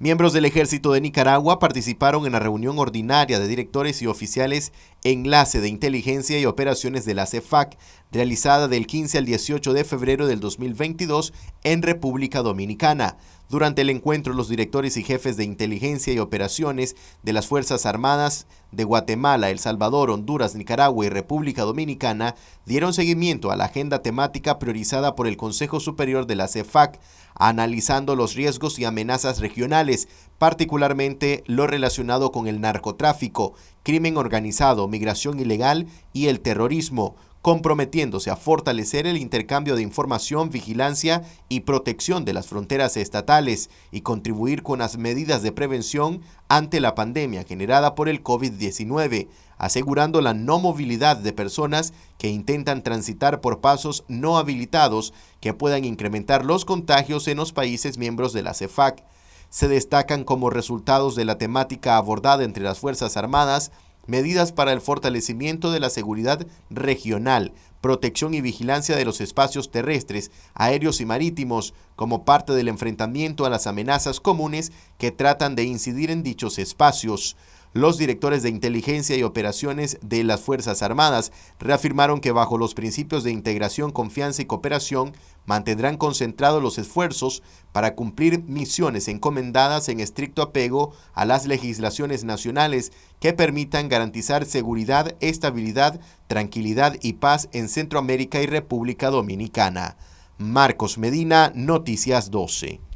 Miembros del Ejército de Nicaragua participaron en la reunión ordinaria de directores y oficiales Enlace de Inteligencia y Operaciones de la CEFAC, realizada del 15 al 18 de febrero del 2022 en República Dominicana. Durante el encuentro, los directores y jefes de inteligencia y operaciones de las Fuerzas Armadas de Guatemala, El Salvador, Honduras, Nicaragua y República Dominicana dieron seguimiento a la agenda temática priorizada por el Consejo Superior de la CEFAC, analizando los riesgos y amenazas regionales, particularmente lo relacionado con el narcotráfico, crimen organizado, migración ilegal y el terrorismo, comprometiéndose a fortalecer el intercambio de información, vigilancia y protección de las fronteras estatales y contribuir con las medidas de prevención ante la pandemia generada por el COVID-19, asegurando la no movilidad de personas que intentan transitar por pasos no habilitados que puedan incrementar los contagios en los países miembros de la CEFAC. Se destacan como resultados de la temática abordada entre las Fuerzas Armadas medidas para el fortalecimiento de la seguridad regional, protección y vigilancia de los espacios terrestres, aéreos y marítimos, como parte del enfrentamiento a las amenazas comunes que tratan de incidir en dichos espacios. Los directores de inteligencia y operaciones de las Fuerzas Armadas reafirmaron que bajo los principios de integración, confianza y cooperación mantendrán concentrados los esfuerzos para cumplir misiones encomendadas en estricto apego a las legislaciones nacionales que permitan garantizar seguridad, estabilidad, tranquilidad y paz en Centroamérica y República Dominicana. Marcos Medina, Noticias 12.